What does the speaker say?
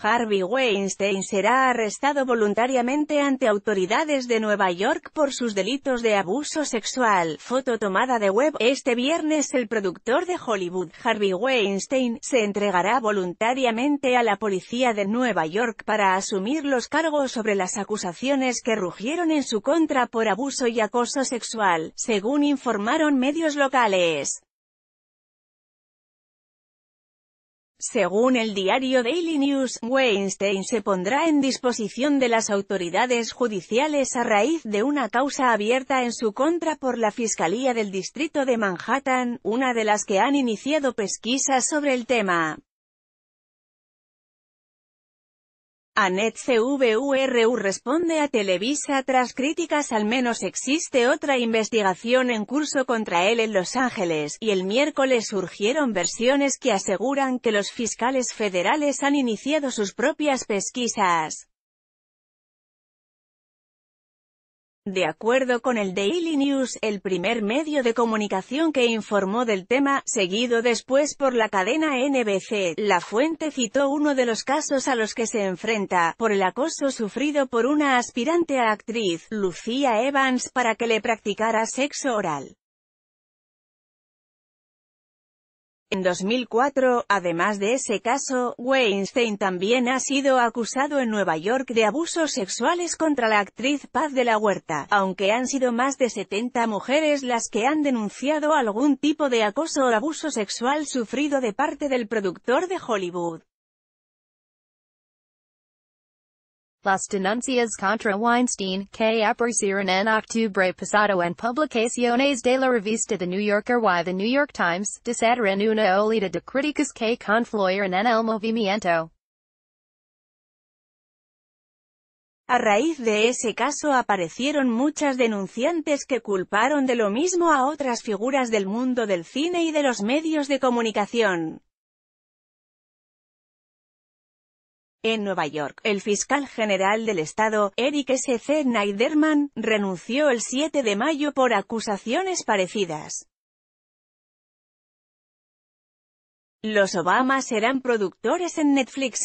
Harvey Weinstein será arrestado voluntariamente ante autoridades de Nueva York por sus delitos de abuso sexual. Foto tomada de web. Este viernes el productor de Hollywood, Harvey Weinstein, se entregará voluntariamente a la policía de Nueva York para asumir los cargos sobre las acusaciones que rugieron en su contra por abuso y acoso sexual, según informaron medios locales. Según el diario Daily News, Weinstein se pondrá en disposición de las autoridades judiciales a raíz de una causa abierta en su contra por la Fiscalía del Distrito de Manhattan, una de las que han iniciado pesquisas sobre el tema. Anet CVURU responde a Televisa tras críticas al menos existe otra investigación en curso contra él en Los Ángeles, y el miércoles surgieron versiones que aseguran que los fiscales federales han iniciado sus propias pesquisas. De acuerdo con el Daily News, el primer medio de comunicación que informó del tema, seguido después por la cadena NBC, la fuente citó uno de los casos a los que se enfrenta, por el acoso sufrido por una aspirante a actriz, Lucía Evans, para que le practicara sexo oral. En 2004, además de ese caso, Weinstein también ha sido acusado en Nueva York de abusos sexuales contra la actriz Paz de la Huerta, aunque han sido más de 70 mujeres las que han denunciado algún tipo de acoso o abuso sexual sufrido de parte del productor de Hollywood. las denuncias contra Weinstein, que aparecieron en octubre pasado en publicaciones de la revista The New Yorker y The New York Times, desataron una olida de críticas que confluyeron en el movimiento. A raíz de ese caso aparecieron muchas denunciantes que culparon de lo mismo a otras figuras del mundo del cine y de los medios de comunicación. En Nueva York, el fiscal general del estado, Eric S. C. Neiderman, renunció el 7 de mayo por acusaciones parecidas. Los Obamas serán productores en Netflix